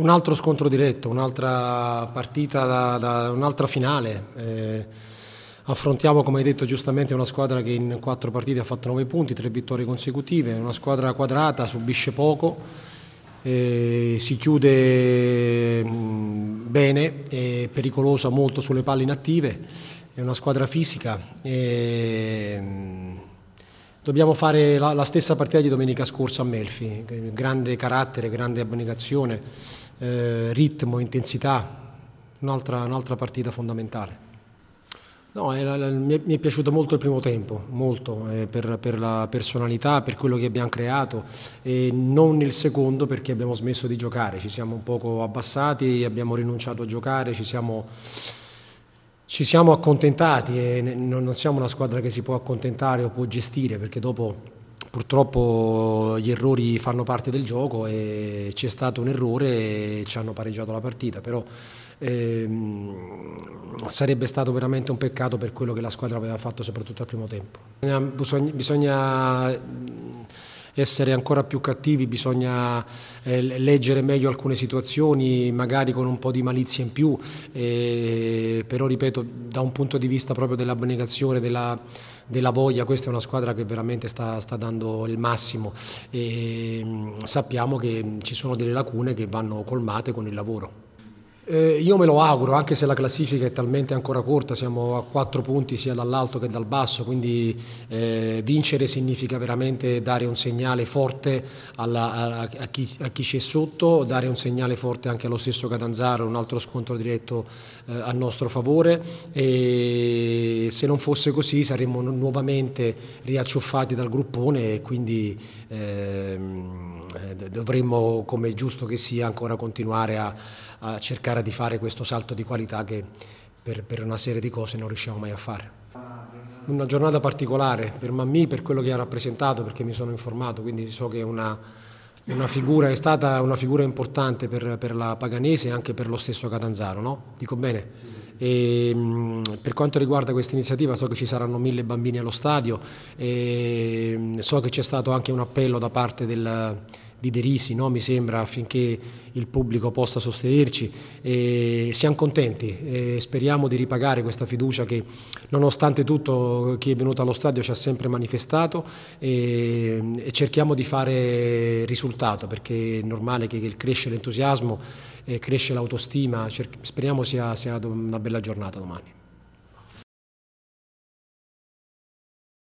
Un altro scontro diretto, un'altra partita, da, da, un'altra finale. Eh, affrontiamo, come hai detto giustamente, una squadra che in quattro partite ha fatto nove punti, tre vittorie consecutive, una squadra quadrata, subisce poco, eh, si chiude mm, bene, è pericolosa molto sulle palle inattive, è una squadra fisica. Eh, Dobbiamo fare la, la stessa partita di domenica scorsa a Melfi, grande carattere, grande abnegazione, eh, ritmo, intensità, un'altra, un'altra partita fondamentale. No, mi è piaciuto molto il primo tempo, molto, eh, per, per, la personalità, per quello che abbiamo creato, e non il secondo perché abbiamo smesso di giocare, ci siamo un poco abbassati, abbiamo rinunciato a giocare, ci siamo ci siamo accontentati e non siamo una squadra che si può accontentare o può gestire perché dopo purtroppo gli errori fanno parte del gioco e c'è stato un errore e ci hanno pareggiato la partita, però ehm, sarebbe stato veramente un peccato per quello che la squadra aveva fatto soprattutto al primo tempo. bisogna, bisogna essere ancora più cattivi, bisogna eh, leggere meglio alcune situazioni, magari con un po' di malizia in più, eh, però ripeto, da un punto di vista proprio dell'abnegazione, della, della, voglia, questa è una squadra che veramente sta, sta dando il massimo e, mm, sappiamo che ci sono delle lacune che vanno colmate con il lavoro. Eh, io me lo auguro, anche se la classifica è talmente ancora corta, siamo a quattro punti sia dall'alto che dal basso, quindi eh, vincere significa veramente dare un segnale forte alla, a, a, chi, a, chi, c'è sotto, dare un segnale forte anche allo stesso Catanzaro, un altro scontro diretto eh, a nostro favore e se non fosse così saremmo nuovamente riacciuffati dal gruppone e quindi... Ehm, eh, dovremmo, come è giusto che sia, ancora continuare a, a cercare di fare questo salto di qualità che per, per una serie di cose non riusciamo mai a fare una giornata particolare per Mammì, per quello che ha rappresentato, perché mi sono informato, quindi so che è, una, una figura, è stata una figura importante per, per, la Paganese e anche per lo stesso Catanzaro, no? Dico bene? E, mm, per quanto riguarda questa iniziativa so che ci saranno mille bambini allo stadio e mm, so che c'è stato anche un appello da parte del di derisi, no? mi sembra, affinché il pubblico possa sostenerci. E siamo contenti e speriamo di ripagare questa fiducia che nonostante tutto chi è venuto allo stadio ci ha sempre manifestato e, e cerchiamo di fare risultato perché è normale che, che cresce l'entusiasmo, eh, cresce l'autostima, speriamo sia, sia una bella giornata domani.